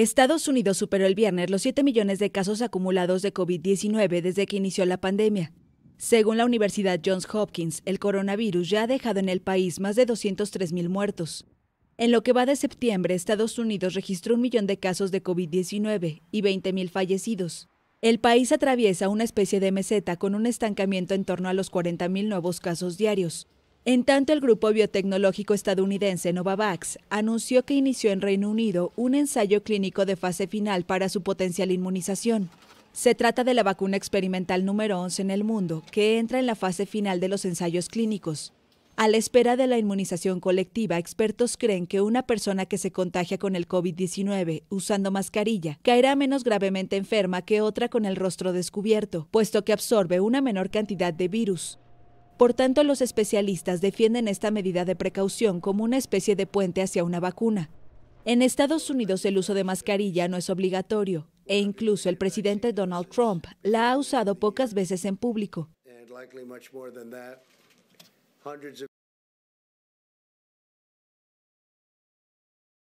Estados Unidos superó el viernes los 7 millones de casos acumulados de COVID-19 desde que inició la pandemia. Según la Universidad Johns Hopkins, el coronavirus ya ha dejado en el país más de 203 mil muertos. En lo que va de septiembre, Estados Unidos registró un millón de casos de COVID-19 y 20 mil fallecidos. El país atraviesa una especie de meseta con un estancamiento en torno a los 40 mil nuevos casos diarios. En tanto, el grupo biotecnológico estadounidense Novavax anunció que inició en Reino Unido un ensayo clínico de fase final para su potencial inmunización. Se trata de la vacuna experimental número 11 en el mundo, que entra en la fase final de los ensayos clínicos. A la espera de la inmunización colectiva, expertos creen que una persona que se contagia con el COVID-19 usando mascarilla caerá menos gravemente enferma que otra con el rostro descubierto, puesto que absorbe una menor cantidad de virus. Por tanto, los especialistas defienden esta medida de precaución como una especie de puente hacia una vacuna. En Estados Unidos el uso de mascarilla no es obligatorio e incluso el presidente Donald Trump la ha usado pocas veces en público.